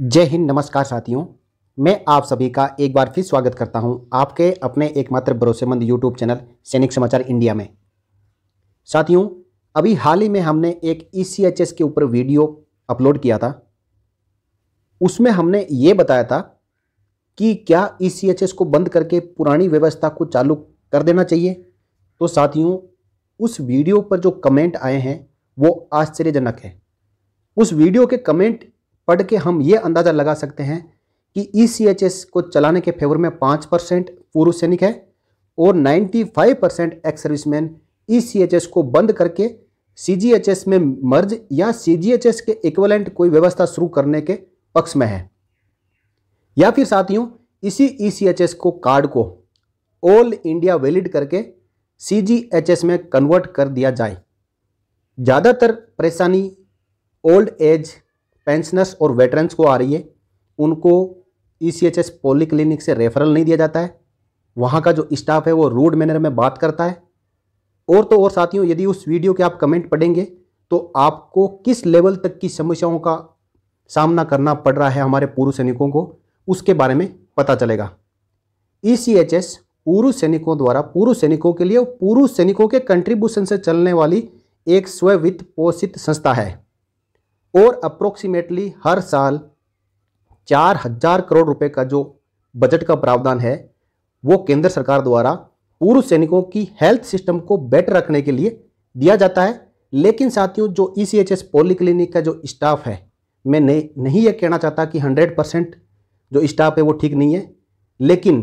जय हिंद नमस्कार साथियों मैं आप सभी का एक बार फिर स्वागत करता हूं आपके अपने एकमात्र भरोसेमंद यूट्यूब चैनल सैनिक समाचार इंडिया में साथियों अभी हाल ही में हमने एक ई e के ऊपर वीडियो अपलोड किया था उसमें हमने ये बताया था कि क्या ई e को बंद करके पुरानी व्यवस्था को चालू कर देना चाहिए तो साथियों उस वीडियो पर जो कमेंट आए हैं वो आश्चर्यजनक है उस वीडियो के कमेंट पढ़ के हम ये अंदाज़ा लगा सकते हैं कि ई e को चलाने के फेवर में पाँच परसेंट पूर्व सैनिक है और 95 परसेंट एक्स सर्विसमैन ई को बंद करके सी में मर्ज या सी के इक्वलेंट कोई व्यवस्था शुरू करने के पक्ष में है या फिर साथियों इसी ई e को कार्ड को ऑल इंडिया वैलिड करके सी में कन्वर्ट कर दिया जाए ज़्यादातर परेशानी ओल्ड एज पेंशनर्स और वेटरन्स को आ रही है उनको ई सी एच एस पोली क्लिनिक से रेफरल नहीं दिया जाता है वहाँ का जो स्टाफ है वो रूड मैनर में बात करता है और तो और साथियों यदि उस वीडियो के आप कमेंट पढ़ेंगे तो आपको किस लेवल तक की समस्याओं का सामना करना पड़ रहा है हमारे पूर्व सैनिकों को उसके बारे में पता चलेगा ई सी एच एस पूर्व सैनिकों द्वारा पूर्व सैनिकों के लिए पूर्व सैनिकों के कंट्रीब्यूशन से चलने वाली एक स्ववित्त पोषित संस्था है और अप्रोक्सीमेटली हर साल चार हजार करोड़ रुपए का जो बजट का प्रावधान है वो केंद्र सरकार द्वारा पूर्व सैनिकों की हेल्थ सिस्टम को बेटर रखने के लिए दिया जाता है लेकिन साथियों जो E C H S polyclinic का जो स्टाफ है मैं नहीं नहीं ये कहना चाहता कि हंड्रेड परसेंट जो स्टाफ है वो ठीक नहीं है लेकिन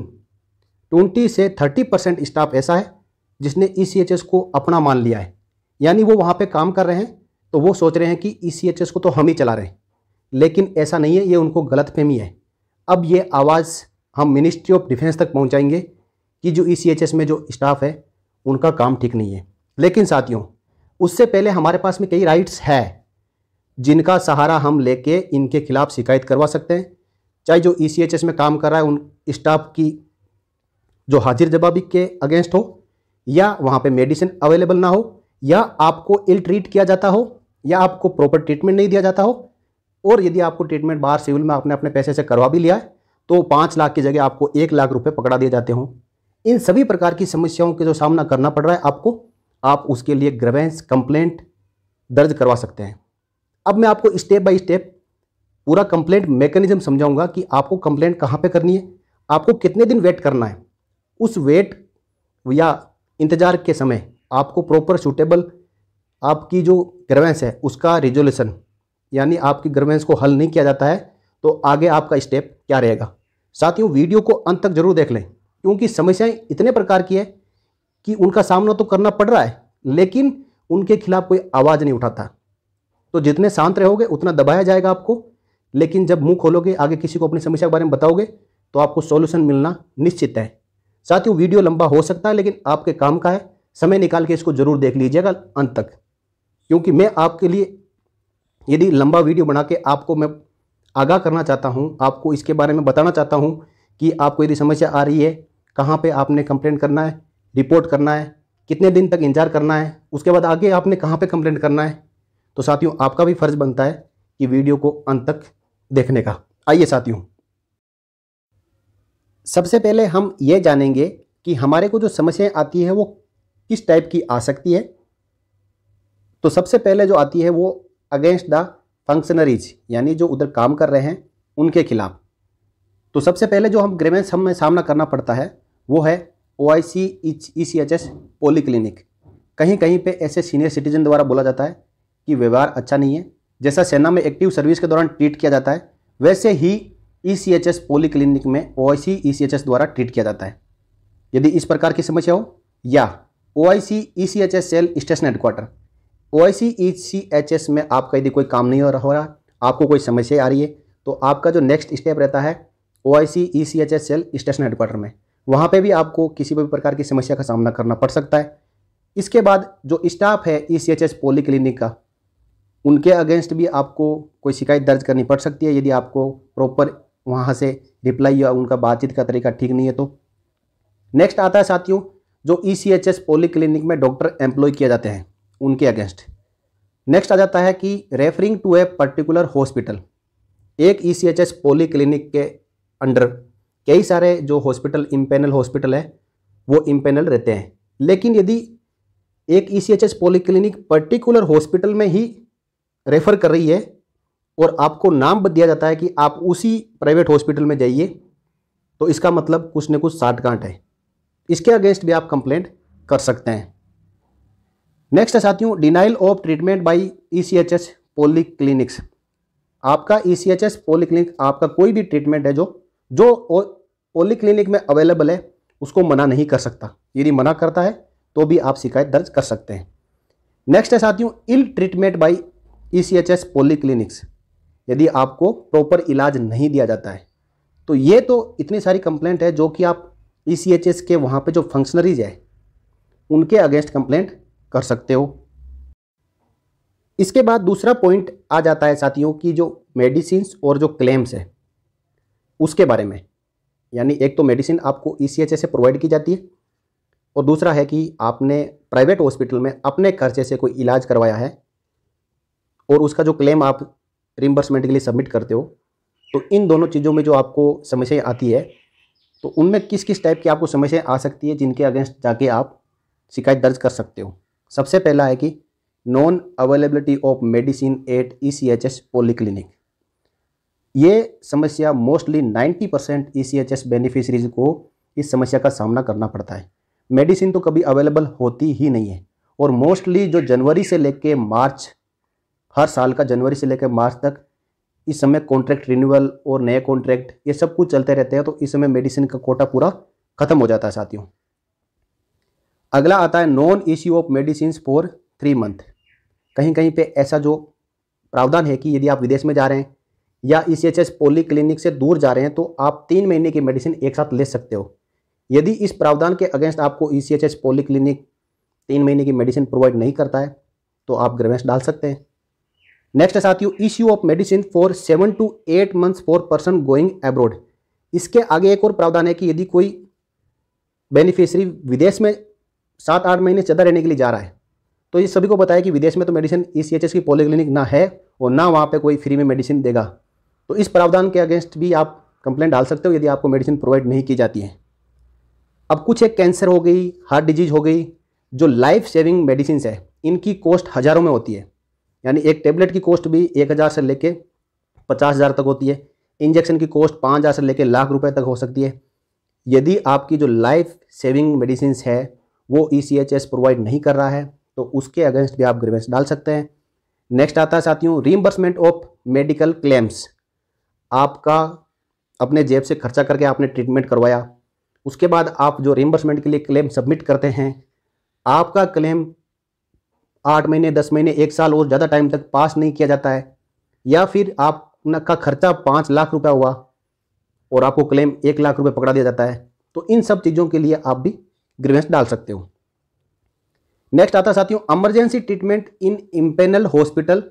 ट्वेंटी से थर्टी परसेंट स्टाफ ऐसा है जिसने ई सी एच एस को अपना मान लिया है यानी वो वहाँ पे काम कर रहे हैं तो वो सोच रहे हैं कि ई e को तो हम ही चला रहे हैं लेकिन ऐसा नहीं है ये उनको गलत फहमी है अब ये आवाज़ हम मिनिस्ट्री ऑफ डिफेंस तक पहुंचाएंगे कि जो ई e में जो स्टाफ है उनका काम ठीक नहीं है लेकिन साथियों उससे पहले हमारे पास में कई राइट्स है जिनका सहारा हम लेके इनके खिलाफ शिकायत करवा सकते हैं चाहे जो ई e में काम कर रहा है उन स्टाफ की जो हाजिर जवाबी के अगेंस्ट हो या वहाँ पे मेडिसिन अवेलेबल ना हो या आपको इल ट्रीट किया जाता हो या आपको प्रॉपर ट्रीटमेंट नहीं दिया जाता हो और यदि आपको ट्रीटमेंट बाहर सिविल में आपने अपने पैसे से करवा भी लिया है तो पाँच लाख की जगह आपको एक लाख रुपये पकड़ा दिए जाते हों इन सभी प्रकार की समस्याओं के जो सामना करना पड़ रहा है आपको आप उसके लिए ग्रवेंस कंप्लेंट दर्ज करवा सकते हैं अब मैं आपको स्टेप बाय स्टेप पूरा कंप्लेंट मैकेनिज्म समझाऊंगा कि आपको कंप्लेंट कहाँ पे करनी है आपको कितने दिन वेट करना है उस वेट या इंतज़ार के समय आपको प्रॉपर सूटेबल आपकी जो ग्रवेंस है उसका रिजोल्यूशन यानी आपकी ग्रवेंस को हल नहीं किया जाता है तो आगे आपका स्टेप क्या रहेगा साथियों वीडियो को अंत तक जरूर देख लें क्योंकि समस्याएं इतने प्रकार की है कि उनका सामना तो करना पड़ रहा है लेकिन उनके खिलाफ कोई आवाज़ नहीं उठाता तो जितने शांत रहोगे उतना दबाया जाएगा आपको लेकिन जब मुंह खोलोगे आगे किसी को अपनी समस्या के बारे में बताओगे तो आपको सॉल्यूशन मिलना निश्चित है साथ ही वीडियो लंबा हो सकता है लेकिन आपके काम का है समय निकाल के इसको जरूर देख लीजिएगा अंत तक क्योंकि मैं आपके लिए यदि लंबा वीडियो बना के आपको मैं आगाह करना चाहता हूँ आपको इसके बारे में बताना चाहता हूँ कि आपको यदि समस्या आ रही है कहाँ पे आपने कंप्लेंट करना है रिपोर्ट करना है कितने दिन तक इंतजार करना है उसके बाद आगे आपने कहाँ पे कंप्लेंट करना है तो साथियों आपका भी फर्ज बनता है कि वीडियो को अंत तक देखने का आइए साथियों सबसे पहले हम ये जानेंगे कि हमारे को जो समस्याएं आती है वो किस टाइप की आ सकती है तो सबसे पहले जो आती है वो अगेंस्ट द फंक्शनरीज यानी जो उधर काम कर रहे हैं उनके खिलाफ तो सबसे पहले जो हम ग्रेवेंस हमें सामना करना पड़ता है वो है O I C E C H S poli clinic कहीं कहीं पे ऐसे सीनियर सिटीजन द्वारा बोला जाता है कि व्यवहार अच्छा नहीं है जैसा सेना में एक्टिव सर्विस के दौरान ट्रीट किया जाता है वैसे ही ई सी एच एस पोली क्लिनिक में O I C E C H S द्वारा ट्रीट किया जाता है यदि इस प्रकार की समस्या हो या O I C E C H S cell station headquarter O I C E C H S में आपका यदि कोई काम नहीं हो रहा हो रहा आपको कोई समस्या आ रही है तो आपका जो नेक्स्ट स्टेप रहता है O I C E C H S cell station headquarter में वहाँ पे भी आपको किसी भी प्रकार की समस्या का सामना करना पड़ सकता है इसके बाद जो स्टाफ है ई सी एच एस पोली क्लिनिक का उनके अगेंस्ट भी आपको कोई शिकायत दर्ज करनी पड़ सकती है यदि आपको प्रॉपर वहाँ से रिप्लाई या उनका बातचीत का तरीका ठीक नहीं है तो नेक्स्ट आता है साथियों जो ई सी एच एस पोली क्लिनिक में डॉक्टर एम्प्लॉय किए जाते हैं उनके अगेंस्ट नेक्स्ट आ जाता है कि referring to a particular hospital एक ई सी एच एस पोली क्लिनिक के अंडर कई सारे जो हॉस्पिटल इम्पेनल हॉस्पिटल है वो इम्पेनल रहते हैं लेकिन यदि एक ई सी एच एस पोली क्लिनिक पर्टिकुलर हॉस्पिटल में ही रेफ़र कर रही है और आपको नाम दिया जाता है कि आप उसी प्राइवेट हॉस्पिटल में जाइए तो इसका मतलब कुछ न कुछ साठ गांठ है इसके अगेंस्ट भी आप कंप्लेंट कर सकते हैं नेक्स्ट है साथियों denial of treatment by E C H S polyclinics आपका E C H S polyclinic आपका कोई भी ट्रीटमेंट है जो जो पोलिक्लिनिक में अवेलेबल है उसको मना नहीं कर सकता यदि मना करता है तो भी आप शिकायत दर्ज कर सकते हैं नेक्स्ट है साथियों ill treatment by E C H S polyclinics यदि आपको प्रॉपर इलाज नहीं दिया जाता है तो ये तो इतनी सारी कंप्लेंट है जो कि आप ई सी एच एस के वहाँ पर जो फंक्शनरीज है उनके अगेंस्ट कंप्लेंट कर सकते हो इसके बाद दूसरा पॉइंट आ जाता है साथियों की जो मेडिसिन और जो क्लेम्स है उसके बारे में यानी एक तो मेडिसिन आपको ई e से प्रोवाइड की जाती है और दूसरा है कि आपने प्राइवेट हॉस्पिटल में अपने खर्चे से कोई इलाज करवाया है और उसका जो क्लेम आप रिम्बर्समेंट के लिए सबमिट करते हो तो इन दोनों चीज़ों में जो आपको समस्याएं आती है तो उनमें किस किस टाइप की आपको समस्याएं आ सकती है जिनके अगेंस्ट जाके आप शिकायत दर्ज कर सकते हो सबसे पहला है कि non availability of medicine at E e C H S clinic ये समस्या mostly 90 percent E C H S beneficiaries को इस समस्या का सामना करना पड़ता है मेडिसिन तो कभी अवेलेबल होती ही नहीं है और मोस्टली जो जनवरी से लेके मार्च हर साल का जनवरी से लेकर मार्च तक इस समय कॉन्ट्रैक्ट रिन्यूअल और नए कॉन्ट्रैक्ट ये सब कुछ चलते रहते हैं तो इस समय मेडिसिन का कोटा पूरा खत्म हो जाता है साथियों अगला आता है non issue of medicine for three month कहीं कहीं पे ऐसा जो प्रावधान है कि यदि आप विदेश में जा रहे हैं या ई सी पोली क्लिनिक से दूर जा रहे हैं तो आप तीन महीने की मेडिसिन एक साथ ले सकते हो यदि इस प्रावधान के अगेंस्ट आपको ई सी पोली क्लिनिक तीन महीने की मेडिसिन प्रोवाइड नहीं करता है तो आप ग्रेवेंस डाल सकते हैं नेक्स्ट है साथियों issue of medicine for seven to eight months for person going abroad इसके आगे एक और प्रावधान है कि यदि कोई बेनिफिशरी विदेश में सात आठ महीने ज़्यादा रहने के लिए जा रहा है तो ये सभी को बताया कि विदेश में तो medicine E C H S की पॉलीक्लिनिक क्लिनिक ना है और ना वहाँ पे कोई फ्री में मेडिसिन देगा तो इस प्रावधान के अगेंस्ट भी आप कंप्लेंट डाल सकते हो यदि आपको मेडिसिन प्रोवाइड नहीं की जाती है अब कुछ एक कैंसर हो गई हार्ट डिजीज़ हो गई जो लाइफ सेविंग मेडिसिन है इनकी कॉस्ट हज़ारों में होती है यानी एक टेबलेट की कॉस्ट भी एक हज़ार से लेकर पचास हज़ार तक होती है इंजेक्शन की कॉस्ट पाँच हज़ार से लेकर लाख रुपए तक हो सकती है यदि आपकी जो लाइफ सेविंग मेडिसिन है वो ई e प्रोवाइड नहीं कर रहा है तो उसके अगेंस्ट भी आप ग्रीवेंस डाल सकते हैं नेक्स्ट आता है साथियों रीम्बर्समेंट ऑफ मेडिकल क्लेम्स आपका अपने जेब से खर्चा करके आपने ट्रीटमेंट करवाया उसके बाद आप जो रिम्बर्समेंट के लिए क्लेम सबमिट करते हैं आपका क्लेम आठ महीने दस महीने एक साल और ज़्यादा टाइम तक पास नहीं किया जाता है या फिर आपका खर्चा पाँच लाख रुपया हुआ और आपको क्लेम एक लाख रुपये पकड़ा दिया जाता है तो इन सब चीज़ों के लिए आप भी ग्रीवेंस डाल सकते हो नेक्स्ट आता है साथियों emergency treatment in empanel hospital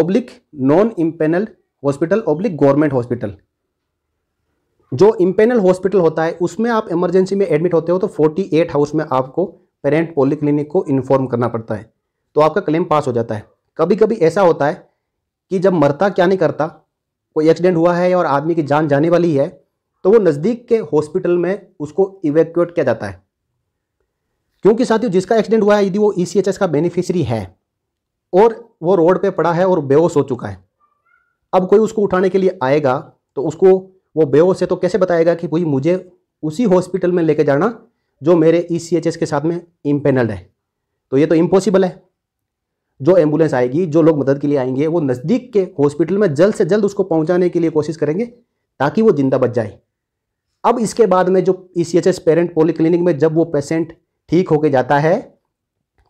oblique non empanel hospital oblique government hospital जो इम्पेनल हॉस्पिटल होता है उसमें आप इमरजेंसी में एडमिट होते हो तो 48 हाउस में आपको पेरेंट पॉलिक्लिनिक को इन्फॉर्म करना पड़ता है तो आपका क्लेम पास हो जाता है कभी कभी ऐसा होता है कि जब मरता क्या नहीं करता कोई एक्सीडेंट हुआ है और आदमी की जान जाने वाली है तो वो नज़दीक के हॉस्पिटल में उसको इवेक्यूट किया जाता है क्योंकि साथियों जिसका एक्सीडेंट हुआ है यदि वो ई e का बेनिफिशरी है और वो रोड पे पड़ा है और बेहोश हो चुका है अब कोई उसको उठाने के लिए आएगा तो उसको वो बेहोश है तो कैसे बताएगा कि भाई मुझे उसी हॉस्पिटल में लेके जाना जो मेरे ई e के साथ में इम्पेनल्ड है तो ये तो इम्पॉसिबल है जो एम्बुलेंस आएगी जो लोग मदद के लिए आएंगे वो नज़दीक के हॉस्पिटल में जल्द से जल्द उसको पहुँचाने के लिए कोशिश करेंगे ताकि वो ज़िंदा बच जाए अब इसके बाद में जो ई पेरेंट पोलिक्लिनिक में जब वो पेशेंट ठीक होके जाता है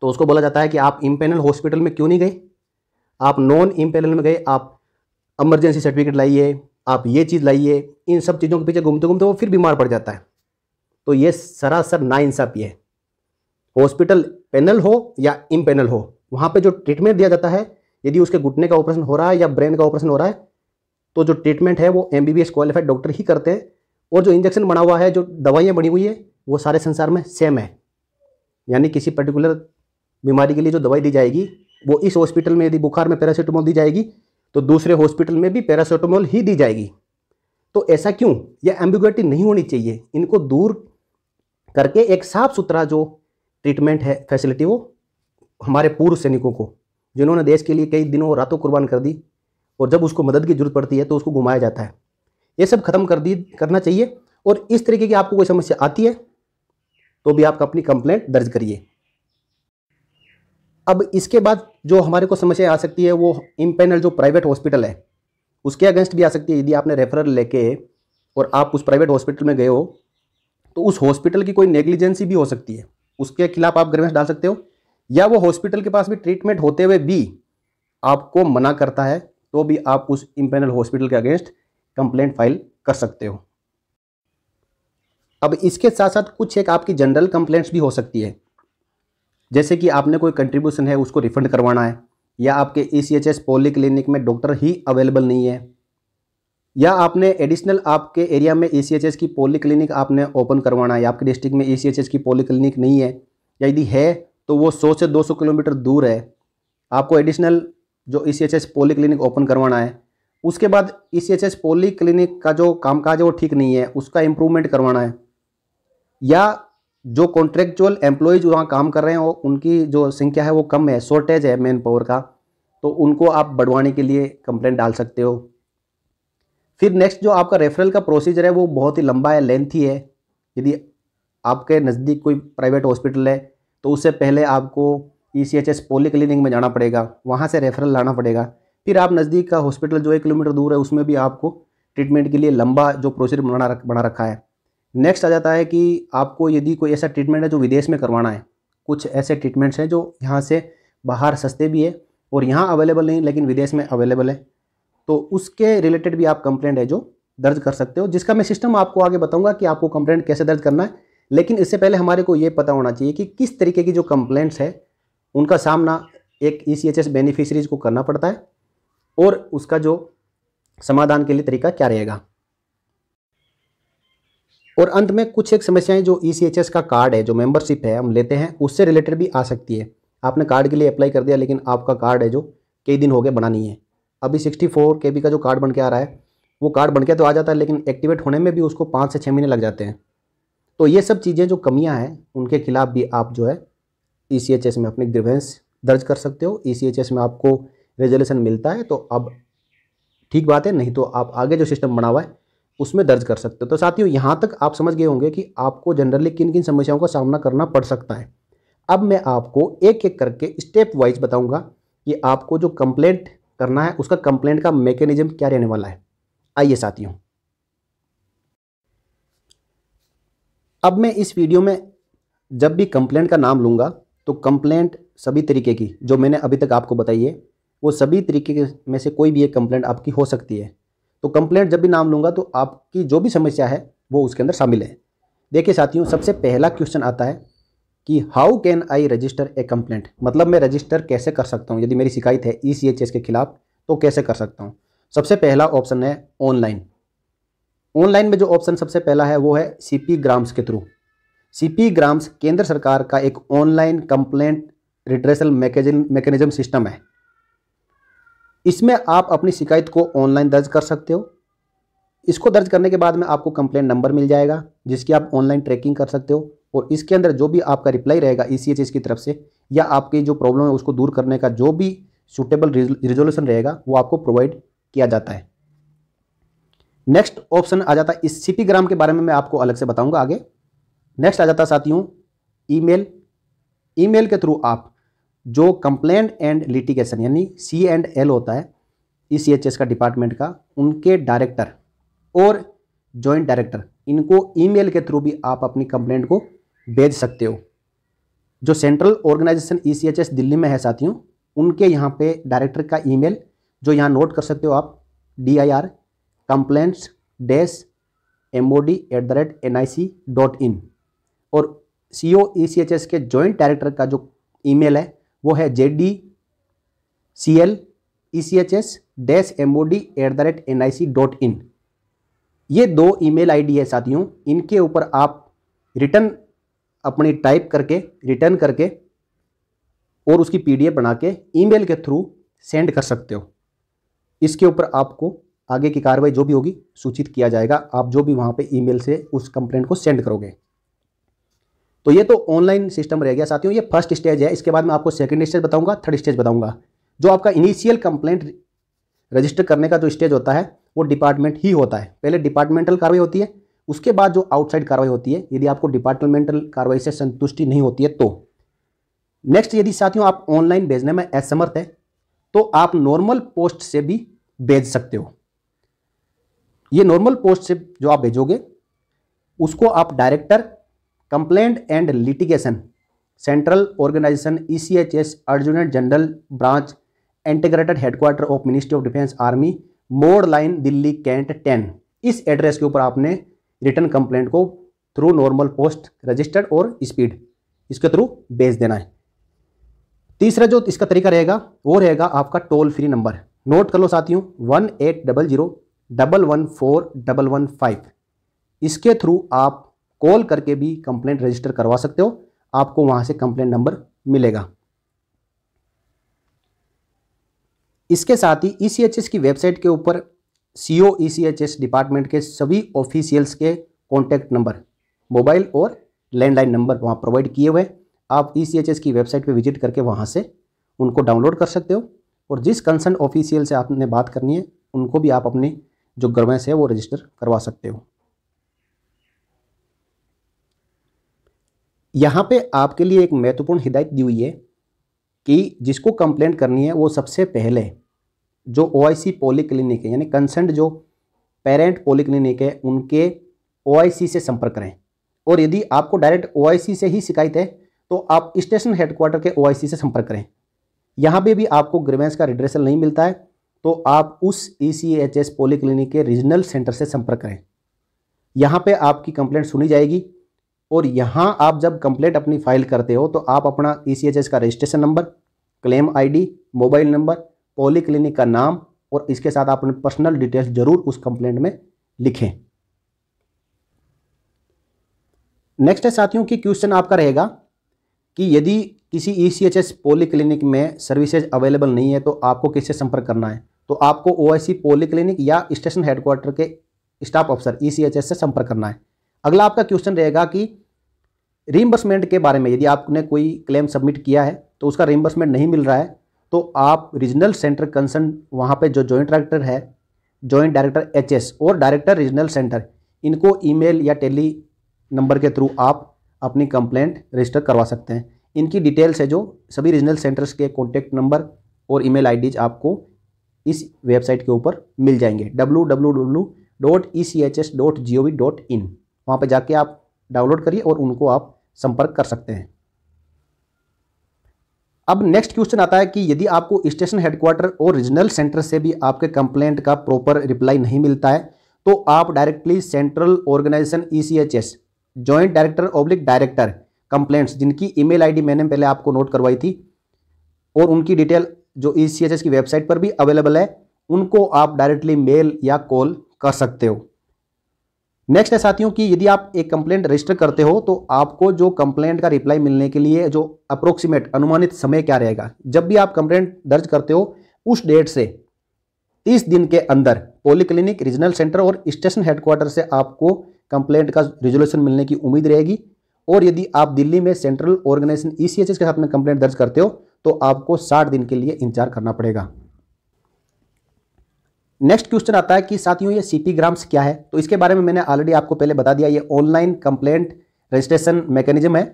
तो उसको बोला जाता है कि आप इम्पेनल हॉस्पिटल में क्यों नहीं गए आप नॉन इम्पेनल में गए आप एमरजेंसी सर्टिफिकेट लाइए आप ये चीज़ लाइए इन सब चीज़ों के पीछे घूमते घूमते वो फिर बीमार पड़ जाता है तो ये सरासर नाइंसाफ़ी है हॉस्पिटल पेनल हो या इम्पेनल हो वहाँ पे जो ट्रीटमेंट दिया जाता है यदि उसके घुटने का ऑपरेशन हो रहा है या ब्रेन का ऑपरेशन हो रहा है तो जो ट्रीटमेंट है वो एम बी क्वालिफाइड डॉक्टर ही करते हैं और जो इंजेक्शन बना हुआ है जो दवाइयाँ बनी हुई है वो सारे संसार में सेम है यानी किसी पर्टिकुलर बीमारी के लिए जो दवाई दी जाएगी वो इस हॉस्पिटल में यदि बुखार में पैरासीटामोल दी जाएगी तो दूसरे हॉस्पिटल में भी पैरासीटामोल ही दी जाएगी तो ऐसा क्यों यह एम्बिगुटी नहीं होनी चाहिए इनको दूर करके एक साफ सुथरा जो ट्रीटमेंट है फैसिलिटी वो हमारे पूर्व सैनिकों को जिन्होंने देश के लिए कई दिनों और रातों कुर्बान कर दी और जब उसको मदद की जरूरत पड़ती है तो उसको घुमाया जाता है ये सब खत्म कर दी करना चाहिए और इस तरीके की आपको कोई समस्या आती है तो भी आप अपनी कंप्लेंट दर्ज करिए अब इसके बाद जो हमारे को समस्या आ सकती है वो इम्पेनल जो प्राइवेट हॉस्पिटल है उसके अगेंस्ट भी आ सकती है यदि आपने रेफरल लेके और आप उस प्राइवेट हॉस्पिटल में गए हो तो उस हॉस्पिटल की कोई नेग्लिजेंसी भी हो सकती है उसके खिलाफ आप ग्रेवेंस डाल सकते हो या वो हॉस्पिटल के पास भी ट्रीटमेंट होते हुए भी आपको मना करता है तो भी आप उस इम्पेनल हॉस्पिटल के अगेंस्ट कंप्लेंट फाइल कर सकते हो अब इसके साथ साथ कुछ एक आपकी जनरल कंप्लेंट्स भी हो सकती है जैसे कि आपने कोई कंट्रीब्यूशन है उसको रिफंड करवाना है या आपके ई सी एच एस पोली क्लिनिक में डॉक्टर ही अवेलेबल नहीं है या आपने एडिशनल आपके एरिया में ई सी एच एस की पोली क्लिनिक आपने ओपन करवाना है या आपके डिस्ट्रिक्ट में ई सी एच एस की पोली क्लिनिक नहीं है या यदि है तो वो सौ से दो सौ किलोमीटर दूर है आपको एडिशनल जो ई सी एच एस पोली क्लिनिक ओपन करवाना है उसके बाद ई सी एच एस पोली क्लिनिक का जो कामकाज है वो ठीक नहीं है उसका इम्प्रूवमेंट करवाना है या जो कॉन्ट्रेक्चुअल एम्प्लॉयज वहाँ काम कर रहे हैं उनकी जो संख्या है वो कम है शॉर्टेज है मैन पावर का तो उनको आप बढ़वाने के लिए कंप्लेंट डाल सकते हो फिर नेक्स्ट जो आपका रेफरल का प्रोसीजर है वो बहुत ही लंबा है लेंथी है यदि आपके नज़दीक कोई प्राइवेट हॉस्पिटल है तो उससे पहले आपको ई सी एच एस पोली क्लिनिक में जाना पड़ेगा वहाँ से रेफरल लाना पड़ेगा फिर आप नज़दीक का हॉस्पिटल जो एक किलोमीटर दूर है उसमें भी आपको ट्रीटमेंट के लिए लंबा जो प्रोसीजर बना रख बना रखा है नेक्स्ट आ जाता है कि आपको यदि कोई ऐसा ट्रीटमेंट है जो विदेश में करवाना है कुछ ऐसे ट्रीटमेंट्स हैं जो यहाँ से बाहर सस्ते भी है और यहाँ अवेलेबल नहीं लेकिन विदेश में अवेलेबल है तो उसके रिलेटेड भी आप कंप्लेंट है जो दर्ज कर सकते हो जिसका मैं सिस्टम आपको आगे बताऊंगा कि आपको कंप्लेंट कैसे दर्ज करना है लेकिन इससे पहले हमारे को ये पता होना चाहिए कि किस तरीके की जो कंप्लेंट्स है उनका सामना एक ई सी बेनिफिशरीज को करना पड़ता है और उसका जो समाधान के लिए तरीका क्या रहेगा और अंत में कुछ एक समस्याएं जो ई e का कार्ड है जो मेंबरशिप है हम लेते हैं उससे रिलेटेड भी आ सकती है आपने कार्ड के लिए अप्लाई कर दिया लेकिन आपका कार्ड है जो कई दिन हो गए बना नहीं है अभी सिक्सटी फोर के का जो कार्ड बन के आ रहा है वो कार्ड बन के तो आ जाता है लेकिन एक्टिवेट होने में भी उसको पाँच से छः महीने लग जाते हैं तो ये सब चीज़ें जो कमियाँ हैं उनके खिलाफ भी आप जो है ई e में अपनी ग्रीवेंस दर्ज कर सकते हो ई e में आपको रेजोल्यूशन मिलता है तो अब ठीक बात है नहीं तो आप आगे जो सिस्टम बना हुआ है उसमें दर्ज कर सकते हो तो साथियों यहाँ तक आप समझ गए होंगे कि आपको जनरली किन किन समस्याओं का सामना करना पड़ सकता है अब मैं आपको एक एक करके स्टेप वाइज बताऊंगा कि आपको जो कंप्लेंट करना है उसका कंप्लेंट का मैकेनिज्म क्या रहने वाला है आइए साथियों अब मैं इस वीडियो में जब भी कंप्लेंट का नाम लूंगा तो कंप्लेंट सभी तरीके की जो मैंने अभी तक आपको बताई है वो सभी तरीके में से कोई भी एक कंप्लेंट आपकी हो सकती है तो कंप्लेंट जब भी नाम लूंगा तो आपकी जो भी समस्या है वो उसके अंदर शामिल है देखिए साथियों सबसे पहला क्वेश्चन आता है कि how can I register a complaint मतलब मैं रजिस्टर कैसे कर सकता हूँ यदि मेरी शिकायत है ई e के खिलाफ तो कैसे कर सकता हूँ सबसे पहला ऑप्शन है ऑनलाइन ऑनलाइन में जो ऑप्शन सबसे पहला है वो है सीपी ग्राम्स के थ्रू सीपी ग्राम्स केंद्र सरकार का एक online complaint redressal mechanism system है इसमें आप अपनी शिकायत को ऑनलाइन दर्ज कर सकते हो इसको दर्ज करने के बाद में आपको कंप्लेंट नंबर मिल जाएगा जिसकी आप ऑनलाइन ट्रैकिंग कर सकते हो और इसके अंदर जो भी आपका रिप्लाई रहेगा ई e सी की तरफ से या आपकी जो प्रॉब्लम है उसको दूर करने का जो भी सुटेबल रिजोल्यूशन रहेगा वो आपको प्रोवाइड किया जाता है नेक्स्ट ऑप्शन आ जाता है इस सी ग्राम के बारे में मैं आपको अलग से बताऊंगा आगे नेक्स्ट आ जाता है साथियों ईमेल ईमेल के थ्रू आप जो कंप्लेन एंड लिटिगेशन यानी सी एंड एल होता है ई सी एच एस का डिपार्टमेंट का उनके डायरेक्टर और जॉइंट डायरेक्टर इनको ईमेल के थ्रू भी आप अपनी कंप्लेंट को भेज सकते हो जो central organisation E C H S Delhi में है साथियों उनके यहाँ पे डायरेक्टर का ईमेल जो यहाँ नोट कर सकते हो आप D I R complaints dash M O D at the rate N I C dot in और C O E C H S के जॉइंट डायरेक्टर का जो ईमेल है वो है J D C L E C H S dash M O D at the rate N I C dot in ये दो email ID है साथियों इनके ऊपर आप रिटर्न अपनी टाइप करके रिटर्न करके और उसकी पीडीएफ बना के ईमेल के थ्रू सेंड कर सकते हो इसके ऊपर आपको आगे की कार्रवाई जो भी होगी सूचित किया जाएगा आप जो भी वहाँ पे ईमेल से उस कंप्लेंट को सेंड करोगे तो ये तो ऑनलाइन सिस्टम रह गया साथियों ये फर्स्ट स्टेज है इसके बाद मैं आपको सेकेंड स्टेज बताऊंगा थर्ड स्टेज बताऊंगा जो आपका इनिशियल कंप्लेंट रजिस्टर करने का जो स्टेज होता है वो डिपार्टमेंट ही होता है पहले डिपार्टमेंटल कार्रवाई होती है उसके बाद जो आउटसाइड कार्रवाई होती है यदि आपको डिपार्टमेंटल कार्रवाई से संतुष्टि नहीं होती है तो नेक्स्ट यदि साथियों आप ऑनलाइन भेजने में असमर्थ है तो आप नॉर्मल पोस्ट से भी भेज सकते हो ये नॉर्मल पोस्ट से जो आप भेजोगे उसको आप director complaint and litigation central organisation E e C H S adjutant general branch integrated headquarter of ministry of defence army MoD line Delhi cantt ten इस एड्रेस के ऊपर आपने रिटर्न कंप्लेंट को थ्रू नॉर्मल पोस्ट रजिस्टर्ड और speed इसके through भेज देना है तीसरा जो इसका तरीका रहेगा वो रहेगा आपका टोल फ्री नंबर नोट कर लो साथियों one eight double zero double one four double one five इसके थ्रू आप कॉल करके भी कंप्लेंट रजिस्टर करवा सकते हो आपको वहाँ से कंप्लेंट नंबर मिलेगा इसके साथ ही ई e की वेबसाइट के ऊपर सी ओ e डिपार्टमेंट के सभी ऑफिशियल्स के कॉन्टैक्ट नंबर मोबाइल और लैंडलाइन नंबर वहाँ प्रोवाइड किए हुए आप ई e की वेबसाइट पर विजिट करके वहाँ से उनको डाउनलोड कर सकते हो और जिस कंसर्न ऑफिशियल से आपने बात करनी है उनको भी आप अपने जो ग्रवेंस है वो रजिस्टर करवा सकते हो यहाँ पे आपके लिए एक महत्वपूर्ण हिदायत दी हुई है कि जिसको कंप्लेंट करनी है वो सबसे पहले जो ओ आई सी पोली क्लिनिक है यानी कंसर्ट जो पेरेंट पोली क्लिनिक है उनके ओ आई सी से संपर्क करें और यदि आपको डायरेक्ट ओ आई सी से ही शिकायत है तो आप स्टेशन हेडक्वार्टर के ओ आई सी से संपर्क करें यहाँ पे भी आपको ग्रीवेंस का रिड्रेसल नहीं मिलता है तो आप उस ई सी एच एस पोली क्लिनिक के रीजनल सेंटर से संपर्क करें यहाँ पे आपकी कंप्लेंट सुनी जाएगी और यहाँ आप जब कंप्लेंट अपनी फाइल करते हो तो आप अपना ई e का registration number claim ID, mobile number पोली क्लिनिक का नाम और इसके साथ आप अपने पर्सनल डिटेल्स जरूर उस कंप्लेंट में लिखें नेक्स्ट है साथियों की क्वेश्चन आपका रहेगा कि यदि किसी ई सी एच एस पोली क्लिनिक में सर्विसेज अवेलेबल नहीं है तो आपको किससे संपर्क करना है तो आपको ओ आई पोली क्लिनिक या स्टेशन हेडक्वार्टर के स्टाफ अफसर ई सी एच एस से संपर्क करना है अगला आपका क्वेश्चन रहेगा कि रिम्बर्समेंट के बारे में यदि आपने कोई क्लेम सबमिट किया है तो उसका रिम्बर्समेंट नहीं मिल रहा है तो आप रीजनल सेंटर कंसर्न वहाँ पर जो जॉइंट डायरेक्टर है जॉइंट डायरेक्टर एच और डायरेक्टर रीजनल सेंटर इनको ई या टेली नंबर के थ्रू आप अपनी कंप्लेंट रजिस्टर करवा सकते हैं इनकी डिटेल्स है जो सभी रीजनल सेंटर्स के कॉन्टैक्ट नंबर और ईमेल आईडीज आपको इस वेबसाइट के ऊपर मिल जाएंगे W W W dot E C H S dot G O V dot in वहाँ पर जाके आप डाउनलोड करिए और उनको आप संपर्क कर सकते हैं अब नेक्स्ट क्वेश्चन आता है कि यदि आपको स्टेशन हेडक्वार्टर और रीजनल सेंटर से भी आपके कंप्लेंट का प्रॉपर रिप्लाई नहीं मिलता है तो आप directly central organisation ECHS e joint director oblique director complaints जिनकी ईमेल आईडी मैंने पहले आपको नोट करवाई थी और उनकी डिटेल जो ईसीएचएस e की वेबसाइट पर भी अवेलेबल है उनको आप डायरेक्टली मेल या कॉल कर सकते हो नेक्स्ट है साथियों कि यदि आप एक कंप्लेंट रजिस्टर करते हो तो आपको जो कंप्लेंट का रिप्लाई मिलने के लिए जो अप्रोक्सीमेट अनुमानित समय क्या रहेगा जब भी आप कंप्लेंट दर्ज करते हो उस डेट से 30 दिन के अंदर पॉलीक्लिनिक रीजनल सेंटर और स्टेशन हेडक्वार्टर से आपको कंप्लेंट का रिजोल्यूशन मिलने की उम्मीद रहेगी और यदि आप दिल्ली में सेंट्रल ऑर्गेनाइजेशन ई के साथ में कंप्लेंट दर्ज करते हो तो आपको साठ दिन के लिए इंतजार करना पड़ेगा नेक्स्ट क्वेश्चन आता है कि साथियों ये सीटी ग्राम्स क्या है तो इसके बारे में मैंने ऑलरेडी आपको पहले बता दिया ये ऑनलाइन कंप्लेंट रजिस्ट्रेशन मैकेनिज्म है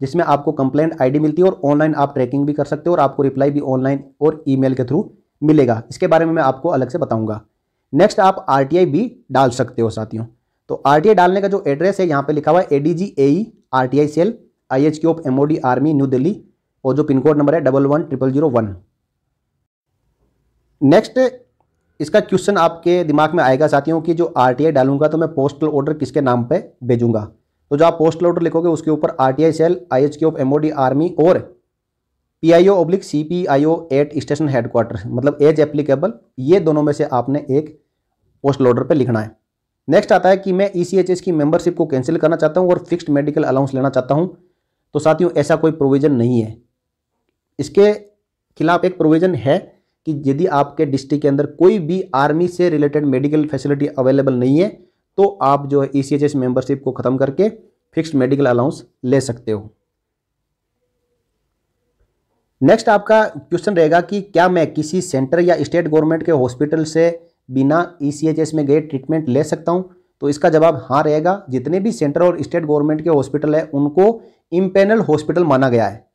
जिसमें आपको कंप्लेंट आईडी मिलती है और ऑनलाइन आप ट्रैकिंग भी कर सकते हो और आपको रिप्लाई भी ऑनलाइन और ईमेल के थ्रू मिलेगा इसके बारे में मैं आपको अलग से बताऊंगा नेक्स्ट आप आर भी डाल सकते हो साथियों तो आर डालने का जो एड्रेस है यहाँ पर लिखा हुआ है A D G A R T I cell I H of M army new Delhi और जो पिन कोड नंबर है double one triple zero one next इसका क्वेश्चन आपके दिमाग में आएगा साथियों कि जो आर डालूंगा तो मैं पोस्टल ऑर्डर किसके नाम पर भेजूंगा तो जो आप पोस्टल ऑर्डर लिखोगे उसके ऊपर R T I cell I H के ऑफ एम आर्मी और P I O oblique C P I O at station headquarter मतलब एज एप्लीकेबल ये दोनों में से आपने एक पोस्टल ऑर्डर पर लिखना है नेक्स्ट आता है कि मैं ई सी एच एस की मेंबरशिप को कैंसिल करना चाहता हूँ और फिक्स्ड मेडिकल अलाउंस लेना चाहता हूँ तो साथियों ऐसा कोई प्रोविज़न नहीं है इसके खिलाफ एक प्रोविज़न है कि यदि आपके डिस्ट्रिक्ट के अंदर कोई भी आर्मी से रिलेटेड मेडिकल फैसिलिटी अवेलेबल नहीं है तो आप जो है ई e मेंबरशिप को ख़त्म करके फिक्स्ड मेडिकल अलाउंस ले सकते हो नेक्स्ट आपका क्वेश्चन रहेगा कि क्या मैं किसी सेंटर या स्टेट गवर्नमेंट के हॉस्पिटल से बिना ई e में गए ट्रीटमेंट ले सकता हूं तो इसका जवाब हाँ रहेगा जितने भी सेंटर और स्टेट गवर्नमेंट के हॉस्पिटल है उनको इम्पेनल हॉस्पिटल माना गया है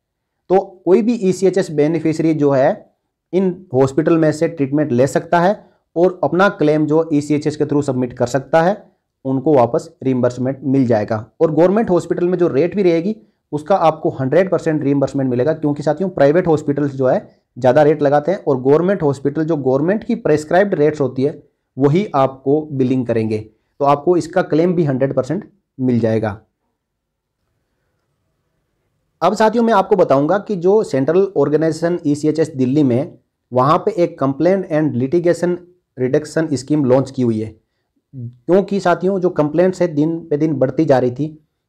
तो कोई भी ई e बेनिफिशियरी जो है इन हॉस्पिटल में से ट्रीटमेंट ले सकता है और अपना क्लेम जो ई e के थ्रू सबमिट कर सकता है उनको वापस रीम्बर्समेंट मिल जाएगा और गवर्नमेंट हॉस्पिटल में जो रेट भी रहेगी उसका आपको 100 परसेंट रीम्बर्समेंट मिलेगा क्योंकि साथियों प्राइवेट हॉस्पिटल्स जो है ज़्यादा रेट लगाते हैं और गवर्नमेंट हॉस्पिटल जो गवर्नमेंट की प्रेस्क्राइब्ड रेट्स होती है वही आपको बिलिंग करेंगे तो आपको इसका क्लेम भी हंड्रेड परसेंट मिल जाएगा अब साथियों मैं आपको बताऊंगा कि जो सेंट्रल ऑर्गेनाइजेशन ई दिल्ली में वहाँ पे एक complaint and litigation reduction scheme launch की हुई है क्योंकि साथियों जो कंप्लेंट्स है दिन पे दिन बढ़ती जा रही थी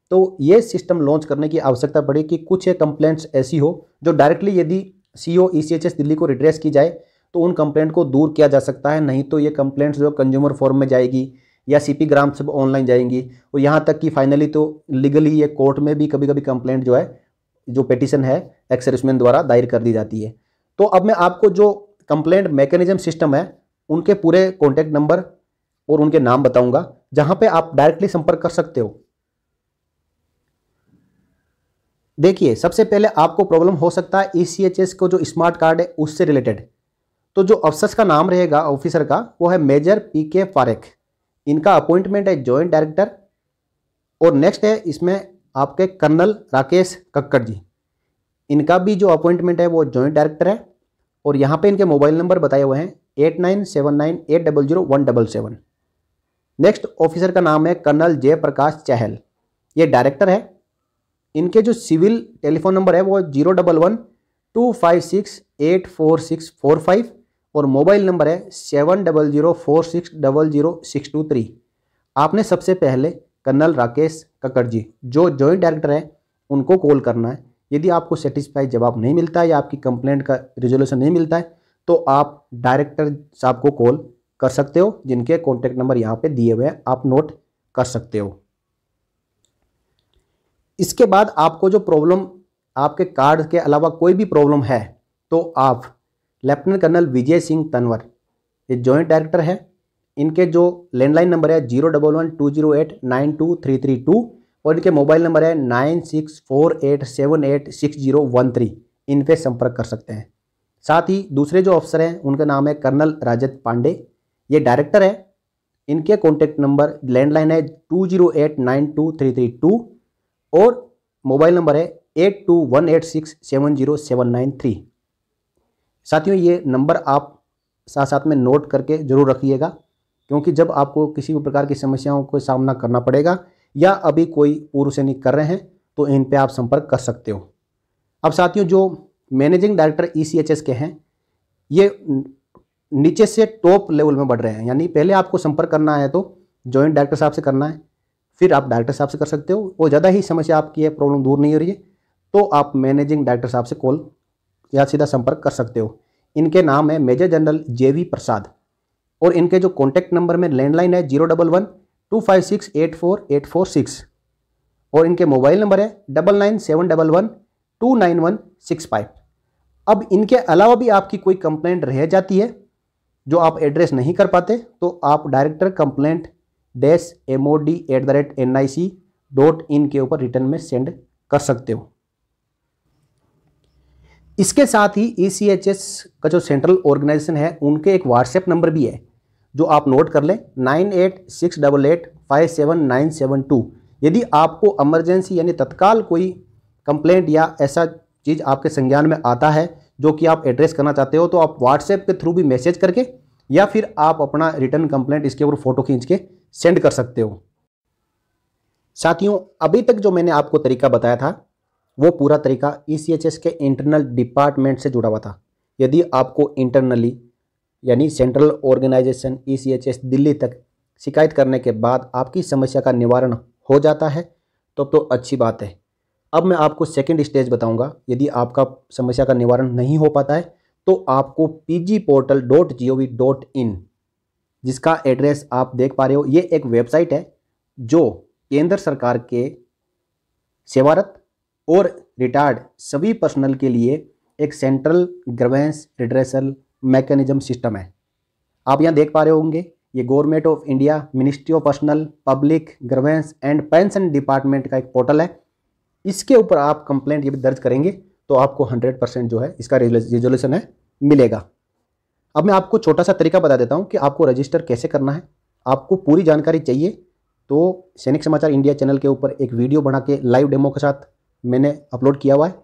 तो ये सिस्टम लॉन्च करने की आवश्यकता पड़ी कि कुछ कंप्लेंट्स ऐसी हो जो डायरेक्टली यदि सी ओ e e दिल्ली को रिड्रेस की जाए तो उन कंप्लेंट को दूर किया जा सकता है नहीं तो ये कंप्लेंट्स जो कंज्यूमर फॉर्म में जाएगी या सी पी ग्राम सब ऑनलाइन जाएंगी और यहाँ तक कि फाइनली तो लीगली ये कोर्ट में भी कभी कभी कंप्लेंट जो है जो पेटिशन है एक्सरसमैन द्वारा दायर कर दी जाती है तो अब मैं आपको जो कंप्लेंट मैकेनिज्म सिस्टम है उनके पूरे कॉन्टैक्ट नंबर और उनके नाम बताऊंगा जहां पे आप डायरेक्टली संपर्क कर सकते हो देखिए सबसे पहले आपको प्रॉब्लम हो सकता है ई e को जो स्मार्ट कार्ड है उससे रिलेटेड तो जो अफसर का नाम रहेगा ऑफिसर का वो है मेजर पी के फारेक इनका अपॉइंटमेंट है जॉइंट डायरेक्टर और नेक्स्ट है इसमें आपके कर्नल राकेश कक्कड़ जी इनका भी जो अपॉइंटमेंट है वो जॉइंट डायरेक्टर है और यहाँ पे इनके मोबाइल नंबर बताए हुए हैं eight nine seven nine eight double zero one double seven next officer का नाम है कर्नल जय प्रकाश चहल ये डायरेक्टर है इनके जो सिविल टेलीफोन नंबर है वो zero double one two five six eight four six four five और मोबाइल नंबर है seven double zero four six double zero six two three आपने सबसे पहले कर्नल राकेश कक्कड़ जी जो जॉइंट डायरेक्टर हैं उनको कॉल करना है यदि आपको सेटिस्फाई जवाब नहीं मिलता है या आपकी कंप्लेंट का रिजोल्यूशन नहीं मिलता है तो आप डायरेक्टर साहब को कॉल कर सकते हो जिनके कॉन्टैक्ट नंबर यहाँ पे दिए हुए हैं आप नोट कर सकते हो इसके बाद आपको जो प्रॉब्लम आपके कार्ड के अलावा कोई भी प्रॉब्लम है तो आप लेफ्टिनेंट कर्नल विजय सिंह तनवर ये जॉइंट डायरेक्टर है इनके जो लैंडलाइन नंबर है zero double one two zero eight nine two three three two और इनके मोबाइल नंबर है nine six four eight seven eight six zero one three इन पर संपर्क कर सकते हैं साथ ही दूसरे जो अफसर हैं उनका नाम है कर्नल राजत पांडे ये डायरेक्टर है इनके कॉन्टैक्ट नंबर लैंडलाइन है two zero eight nine two three three two और मोबाइल नंबर है eight two one eight six seven zero seven nine three साथियों ये नंबर आप साथ साथ में नोट करके ज़रूर रखिएगा क्योंकि जब आपको किसी भी प्रकार की समस्याओं का सामना करना पड़ेगा या अभी कोई पूर्व सैनिक कर रहे हैं तो इन पर आप संपर्क कर सकते हो अब साथियों जो मैनेजिंग डायरेक्टर ई के हैं ये नीचे से टॉप लेवल में बढ़ रहे हैं यानी पहले आपको संपर्क करना है तो जॉइंट डायरेक्टर साहब से करना है फिर आप डायरेक्टर साहब से कर सकते हो और ज़्यादा ही समस्या आपकी है प्रॉब्लम दूर नहीं हो रही है तो आप मैनेजिंग डायरेक्टर साहब से कॉल या सीधा संपर्क कर सकते हो इनके नाम है मेजर जनरल जे प्रसाद और इनके जो कॉन्टैक्ट नंबर में लैंडलाइन है zero double one two five six eight four eight four six और इनके मोबाइल नंबर है double nine seven double one two nine one six five अब इनके अलावा भी आपकी कोई कंप्लेंट रह जाती है जो आप एड्रेस नहीं कर पाते तो आप director complaint dash M O D at the rate N I C dot in के ऊपर रिटर्न में सेंड कर सकते हो इसके साथ ही ई सी एच एस का जो सेंट्रल ऑर्गेनाइजेशन है उनके एक व्हाट्सएप नंबर भी है जो आप नोट कर लें nine eight six double eight five seven nine seven two यदि आपको एमरजेंसी यानी तत्काल कोई कंप्लेंट या ऐसा चीज़ आपके संज्ञान में आता है जो कि आप एड्रेस करना चाहते हो तो आप व्हाट्सएप के थ्रू भी मैसेज करके या फिर आप अपना रिटर्न कंप्लेंट इसके ऊपर फोटो खींच के सेंड कर सकते हो साथियों अभी तक जो मैंने आपको तरीका बताया था वो पूरा तरीका ई e के इंटरनल डिपार्टमेंट से जुड़ा हुआ था यदि आपको इंटरनली यानी central organisation E e Delhi तक शिकायत करने के बाद आपकी समस्या का निवारण हो जाता है तो तो अच्छी बात है अब मैं आपको सेकंड स्टेज बताऊंगा यदि आपका समस्या का निवारण नहीं हो पाता है तो आपको इन जिसका एड्रेस आप देख पा रहे हो ये एक वेबसाइट है जो केंद्र सरकार के सेवारत और रिटायर्ड सभी पर्सनल के लिए एक central grievance redressal mechanism system है आप यहाँ देख पा रहे होंगे ये government of India ministry of personnel public grievance and pension department का एक पोर्टल है इसके ऊपर आप कंप्लेंट यदि दर्ज करेंगे तो आपको हंड्रेड परसेंट जो है इसका रेजोल्यूशन है मिलेगा अब मैं आपको छोटा सा तरीका बता देता हूँ कि आपको रजिस्टर कैसे करना है आपको पूरी जानकारी चाहिए तो सैनिक समाचार इंडिया चैनल के ऊपर एक वीडियो बना के लाइव डेमो के साथ मैंने अपलोड किया हुआ है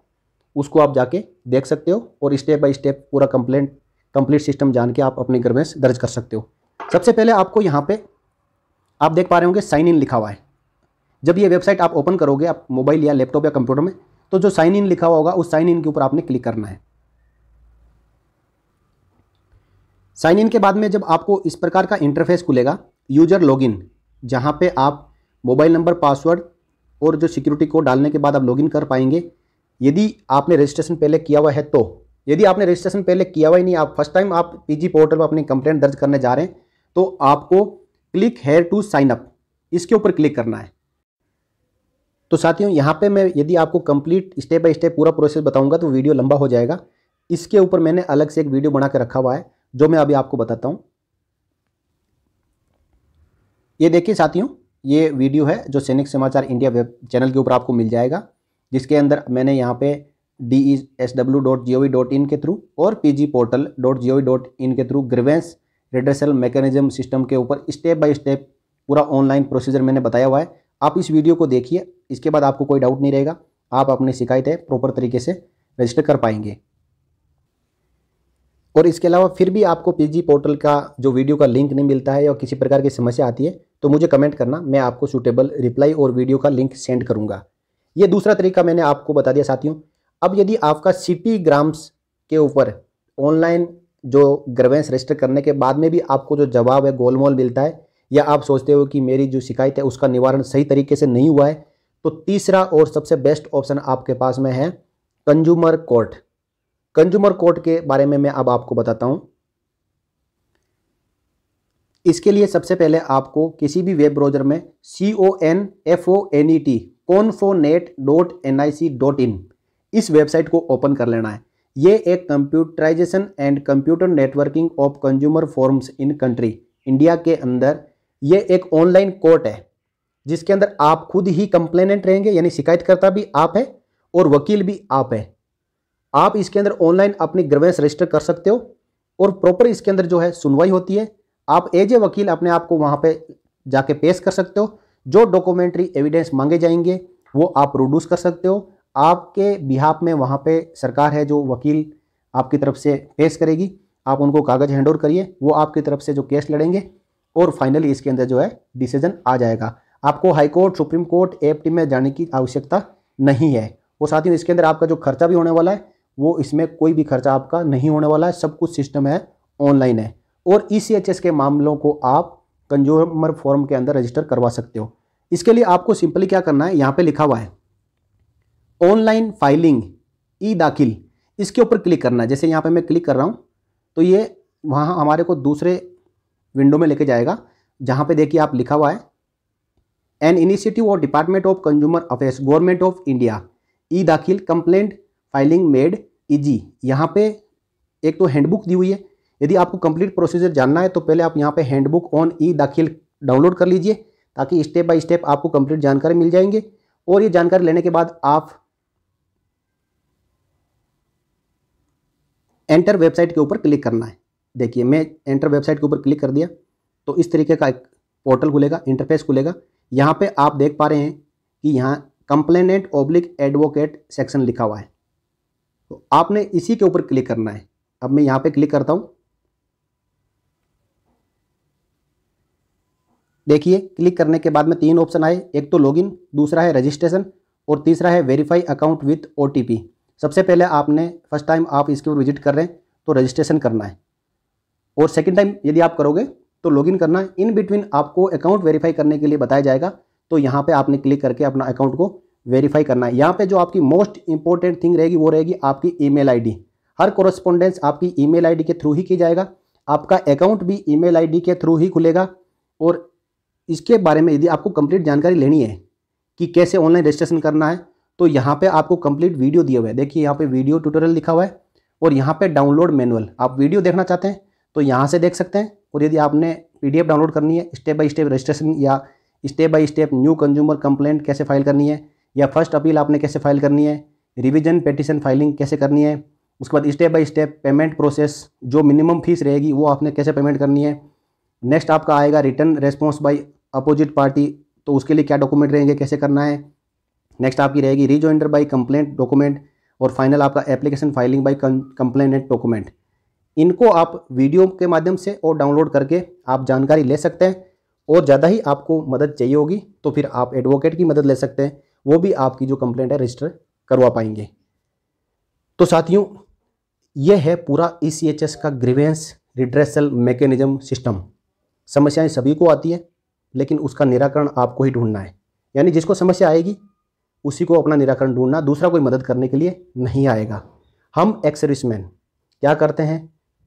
उसको आप जाके देख सकते हो और स्टेप बाय स्टेप पूरा कंप्लेंट कंप्लीट सिस्टम जान के आप अपनी ग्रीवेंस दर्ज कर सकते हो सबसे पहले आपको यहाँ पे आप देख पा रहे होंगे साइन इन लिखा हुआ है जब ये वेबसाइट आप ओपन करोगे आप मोबाइल या लैपटॉप या कंप्यूटर में तो जो साइन इन लिखा हुआ होगा उस साइन इन के ऊपर आपने क्लिक करना है साइन इन के बाद में जब आपको इस प्रकार का इंटरफेस खुलेगा यूजर लॉग इन जहाँ पर आप मोबाइल नंबर पासवर्ड और जो सिक्योरिटी कोड डालने के बाद आप लॉगिन कर पाएंगे यदि आपने रजिस्ट्रेशन पहले किया हुआ है तो यदि आपने रजिस्ट्रेशन पहले किया हुआ ही नहीं आप फर्स्ट टाइम आप पीजी पोर्टल पर अपनी कंप्लेंट दर्ज करने जा रहे हैं तो आपको click here to sign up इसके ऊपर क्लिक करना है तो साथियों यहाँ पे मैं यदि आपको कंप्लीट स्टेप बाय स्टेप पूरा प्रोसेस बताऊंगा तो वीडियो लंबा हो जाएगा इसके ऊपर मैंने अलग से एक वीडियो बना रखा हुआ है जो मैं अभी आपको बताता हूँ ये देखिए साथियों ये वीडियो है जो सैनिक समाचार इंडिया वेब चैनल के ऊपर आपको मिल जाएगा जिसके अंदर मैंने यहाँ पे D E S W dot G O V dot in के थ्रू और P G portal dot G O V dot in के थ्रू ग्रीवेंस रेडर्सल मैकेनिज्म सिस्टम के ऊपर स्टेप बाय स्टेप पूरा ऑनलाइन प्रोसीजर मैंने बताया हुआ है आप इस वीडियो को देखिए इसके बाद आपको कोई डाउट नहीं रहेगा आप अपनी शिकायतें प्रॉपर तरीके से रजिस्टर कर पाएंगे और इसके अलावा फिर भी आपको पीजी पोर्टल का जो वीडियो का लिंक नहीं मिलता है या किसी प्रकार की समस्या आती है तो मुझे कमेंट करना मैं आपको सूटेबल रिप्लाई और वीडियो का लिंक सेंड करूंगा ये दूसरा तरीका मैंने आपको बता दिया साथियों अब यदि आपका सिटी ग्राम्स के ऊपर ऑनलाइन जो ग्रवेंस रजिस्टर करने के बाद में भी आपको जो जवाब है गोलमोल मिलता है या आप सोचते हो कि मेरी जो शिकायत है उसका निवारण सही तरीके से नहीं हुआ है तो तीसरा और सबसे बेस्ट ऑप्शन आपके पास में है कंज्यूमर कोर्ट कंज्यूमर कोर्ट के बारे में मैं अब आपको बताता हूं इसके लिए सबसे पहले आपको किसी भी वेब ब्राउज़र में C O N F O N E T confonet dot N I C dot in इस वेबसाइट को ओपन कर लेना है ये एक computerisation and computer networking of consumer forums in country India के अंदर ये एक ऑनलाइन कोर्ट है जिसके अंदर आप खुद ही कंप्लेनेंट रहेंगे यानी शिकायतकर्ता भी आप है और वकील भी आप है आप इसके अंदर ऑनलाइन अपनी ग्रवेंस रजिस्टर कर सकते हो और प्रॉपर इसके अंदर जो है सुनवाई होती है आप एज ए वकील अपने आप को वहाँ पे जाके पेश कर सकते हो जो डॉक्यूमेंट्री एविडेंस मांगे जाएंगे वो आप प्रोड्यूस कर सकते हो आपके बिहाफ में वहाँ पे सरकार है जो वकील आपकी तरफ से पेश करेगी आप उनको कागज़ हैंड ओवर करिए वो आपकी तरफ से जो केस लड़ेंगे और फाइनली इसके अंदर जो है डिसीजन आ जाएगा आपको हाई कोर्ट सुप्रीम कोर्ट एफ में जाने की आवश्यकता नहीं है और साथ ही इसके अंदर आपका जो खर्चा भी होने वाला है वो इसमें कोई भी खर्चा आपका नहीं होने वाला है सब कुछ सिस्टम है ऑनलाइन है और ई e के मामलों को आप कंज्यूमर फॉर्म के अंदर रजिस्टर करवा सकते हो इसके लिए आपको सिंपली क्या करना है यहाँ पे लिखा हुआ है ऑनलाइन फाइलिंग ई दाखिल इसके ऊपर क्लिक करना है जैसे यहाँ पे मैं क्लिक कर रहा हूँ तो ये वहाँ हमारे को दूसरे विंडो में लेके जाएगा जहाँ पे देखिए आप लिखा हुआ है एन इनिशिएटिव और department of consumer affairs government of India E Daakhil complaint filing made easy यहाँ पे एक तो हैंडबुक दी हुई है यदि आपको कंप्लीट प्रोसीजर जानना है तो पहले आप यहाँ पर हैंडबुक ऑन ई दाखिल डाउनलोड कर लीजिए ताकि स्टेप बाय स्टेप आपको कंप्लीट जानकारी मिल जाएंगे और ये जानकारी लेने के बाद आप एंटर वेबसाइट के ऊपर क्लिक करना है देखिए मैं एंटर वेबसाइट के ऊपर क्लिक कर दिया तो इस तरीके का एक पोर्टल खुलेगा इंटरफेस खुलेगा यहाँ पे आप देख पा रहे हैं कि यहाँ कंप्लेनेंट ओब्लिक एडवोकेट सेक्शन लिखा हुआ है तो आपने इसी के ऊपर क्लिक करना है अब मैं यहाँ पे क्लिक करता हूँ देखिए क्लिक करने के बाद में तीन ऑप्शन आए एक तो लॉगिन दूसरा है रजिस्ट्रेशन और तीसरा है वेरीफाई अकाउंट विथ ओ सबसे पहले आपने फर्स्ट टाइम आप इसके ऊपर विजिट कर रहे हैं तो रजिस्ट्रेशन करना है और सेकेंड टाइम यदि आप करोगे तो लॉगिन करना है इन बिटवीन आपको अकाउंट वेरीफाई करने के लिए बताया जाएगा तो यहाँ पे आपने क्लिक करके अपना अकाउंट को वेरीफाई करना है यहाँ पे जो आपकी मोस्ट इंपॉर्टेंट थिंग रहेगी वो रहेगी आपकी ईमेल आईडी हर कॉरस्पॉन्डेंस आपकी ईमेल आईडी के थ्रू ही की जाएगा आपका अकाउंट भी ईमेल आईडी के थ्रू ही खुलेगा और इसके बारे में यदि आपको कंप्लीट जानकारी लेनी है कि कैसे ऑनलाइन रजिस्ट्रेशन करना है तो यहाँ पे आपको कंप्लीट वीडियो दिया हुआ है देखिए यहाँ पे वीडियो ट्यूटोरियल लिखा हुआ है और यहाँ पे डाउनलोड मैनुअल आप वीडियो देखना चाहते हैं तो यहाँ से देख सकते हैं और यदि आपने पीडीएफ डाउनलोड करनी है स्टेप बाय स्टेप रजिस्ट्रेशन या step by step new consumer complaint कैसे फाइल करनी है या फर्स्ट अपील आपने कैसे फाइल करनी है रिविजन पेटिशन फाइलिंग कैसे करनी है उसके बाद step by step payment process जो मिनिमम फीस रहेगी वो आपने कैसे पेमेंट करनी है नेक्स्ट आपका आएगा written response by opposite party तो उसके लिए क्या डॉक्यूमेंट रहेंगे कैसे करना है नेक्स्ट आपकी रहेगी रिजॉइंडर बाई कंप्लेंट डॉक्यूमेंट और फाइनल आपका application filing by and document इनको आप वीडियो के माध्यम से और डाउनलोड करके आप जानकारी ले सकते हैं और ज़्यादा ही आपको मदद चाहिए होगी तो फिर आप एडवोकेट की मदद ले सकते हैं वो भी आपकी जो कंप्लेंट है रजिस्टर करवा पाएंगे तो साथियों यह है पूरा ई e का ग्रीवेंस रिड्रेसल मैकेनिज्म सिस्टम समस्याएं सभी को आती है लेकिन उसका निराकरण आपको ही ढूंढना है यानी जिसको समस्या आएगी उसी को अपना निराकरण ढूंढना दूसरा कोई मदद करने के लिए नहीं आएगा हम एक्स क्या करते हैं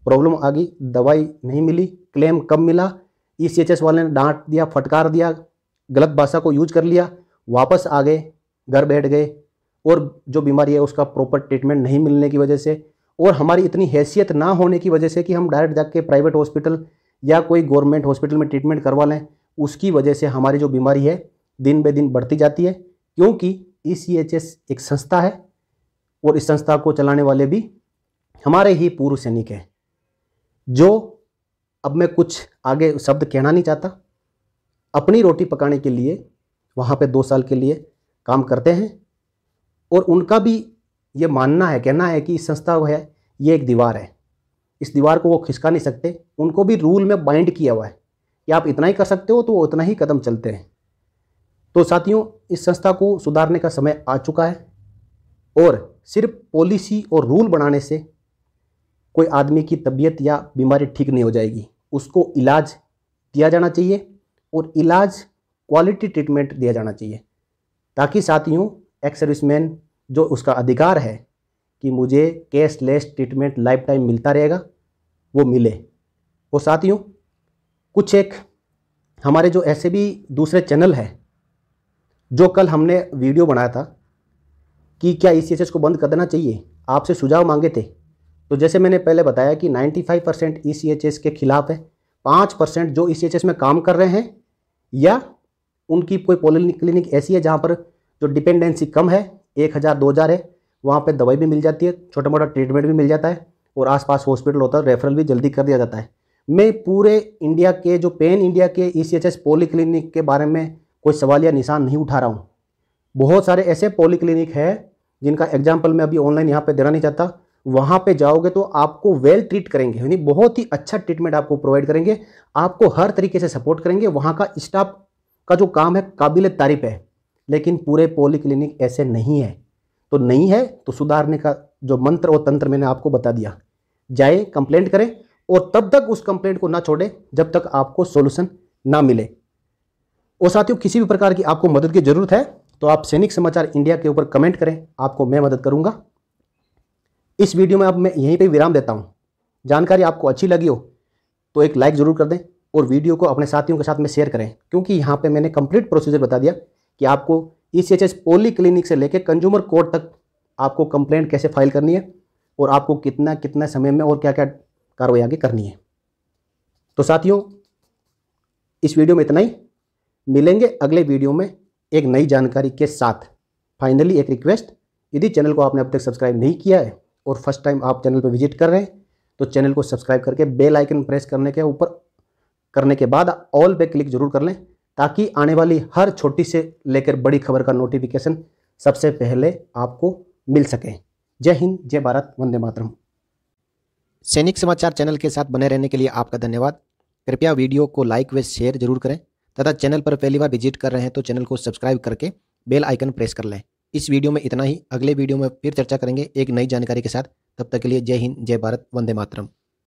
प्रॉब्लम आ गई दवाई नहीं मिली क्लेम कब मिला ई सी एच एस वाले ने डांट दिया फटकार दिया गलत भाषा को यूज कर लिया वापस आ गए घर बैठ गए और जो बीमारी है उसका प्रॉपर ट्रीटमेंट नहीं मिलने की वजह से और हमारी इतनी हैसियत ना होने की वजह से कि हम डायरेक्ट जाके प्राइवेट हॉस्पिटल या कोई गवर्नमेंट हॉस्पिटल में ट्रीटमेंट करवा लें उसकी वजह से हमारी जो बीमारी है दिन ब दिन बढ़ती जाती है क्योंकि ई e एक संस्था है और इस संस्था को चलाने वाले भी हमारे ही पूर्व सैनिक हैं जो अब मैं कुछ आगे शब्द कहना नहीं चाहता अपनी रोटी पकाने के लिए वहाँ पे दो साल के लिए काम करते हैं और उनका भी ये मानना है कहना है कि इस संस्था वो है ये एक दीवार है इस दीवार को वो खिसका नहीं सकते उनको भी रूल में बाइंड किया हुआ है कि आप इतना ही कर सकते हो तो वो उतना ही कदम चलते हैं तो साथियों इस संस्था को सुधारने का समय आ चुका है और सिर्फ पॉलिसी और रूल बनाने से कोई आदमी की तबीयत या बीमारी ठीक नहीं हो जाएगी उसको इलाज दिया जाना चाहिए और इलाज क्वालिटी ट्रीटमेंट दिया जाना चाहिए ताकि साथियों एक्स सर्विसमैन जो उसका अधिकार है कि मुझे कैशलेस ट्रीटमेंट लाइफ टाइम मिलता रहेगा वो मिले और साथियों कुछ एक हमारे जो ऐसे भी दूसरे चैनल हैं जो कल हमने वीडियो बनाया था कि क्या ई सी को बंद कर देना चाहिए आपसे सुझाव मांगे थे तो जैसे मैंने पहले बताया कि 95 परसेंट ई के खिलाफ है पाँच परसेंट जो ई में काम कर रहे हैं या उनकी कोई पोलिन क्लिनिक ऐसी है जहाँ पर जो डिपेंडेंसी कम है एक हज़ार दो हज़ार है वहाँ पर दवाई भी मिल जाती है छोटा मोटा ट्रीटमेंट भी मिल जाता है और आसपास हॉस्पिटल होता है रेफरल भी जल्दी कर दिया जाता है मैं पूरे इंडिया के जो pan India E C C H S पोली क्लिनिक के बारे में कोई सवाल या निशान नहीं उठा रहा हूँ बहुत सारे ऐसे पॉलीक्लिनिक है जिनका एग्जाम्पल मैं अभी ऑनलाइन यहाँ पर देना नहीं चाहता वहाँ पे जाओगे तो आपको वेल ट्रीट करेंगे यानी बहुत ही अच्छा ट्रीटमेंट आपको प्रोवाइड करेंगे आपको हर तरीके से सपोर्ट करेंगे वहाँ का स्टाफ का जो काम है काबिल तारीफ है लेकिन पूरे पोली क्लिनिक ऐसे नहीं है तो नहीं है तो सुधारने का जो मंत्र और तंत्र मैंने आपको बता दिया जाए कंप्लेंट करें और तब तक उस कंप्लेंट को ना छोड़े जब तक आपको सोल्यूशन ना मिले और साथियों किसी भी प्रकार की आपको मदद की ज़रूरत है तो आप सैनिक समाचार इंडिया के ऊपर कमेंट करें आपको मैं मदद करूंगा इस वीडियो में अब मैं यहीं पर विराम देता हूं जानकारी आपको अच्छी लगी हो तो एक लाइक ज़रूर कर दें और वीडियो को अपने साथियों के साथ में शेयर करें क्योंकि यहाँ पर मैंने कंप्लीट प्रोसीजर बता दिया कि आपको ई सी एच एस पोली क्लिनिक से लेकर कंज्यूमर कोर्ट तक आपको कंप्लेंट कैसे फाइल करनी है और आपको कितना कितना समय में और क्या क्या कार्रवाई आगे करनी है तो साथियों इस वीडियो में इतना ही मिलेंगे अगले वीडियो में एक नई जानकारी के साथ फाइनली एक रिक्वेस्ट यदि चैनल को आपने अब तक सब्सक्राइब नहीं किया है और फर्स्ट टाइम आप चैनल पर विजिट कर रहे हैं तो चैनल को सब्सक्राइब करके बेल आइकन प्रेस करने के ऊपर करने के बाद ऑल पे क्लिक जरूर कर लें ताकि आने वाली हर छोटी से लेकर बड़ी खबर का नोटिफिकेशन सबसे पहले आपको मिल सके जय हिंद जय भारत वंदे मातरम सैनिक समाचार चैनल के साथ बने रहने के लिए आपका धन्यवाद कृपया वीडियो को लाइक व शेयर जरूर करें तथा चैनल पर पहली बार विजिट कर रहे हैं तो चैनल को सब्सक्राइब करके बेल आइकन प्रेस कर लें इस वीडियो में इतना ही अगले वीडियो में फिर चर्चा करेंगे एक नई जानकारी के साथ तब तक के लिए जय हिंद जय भारत वंदे मातरम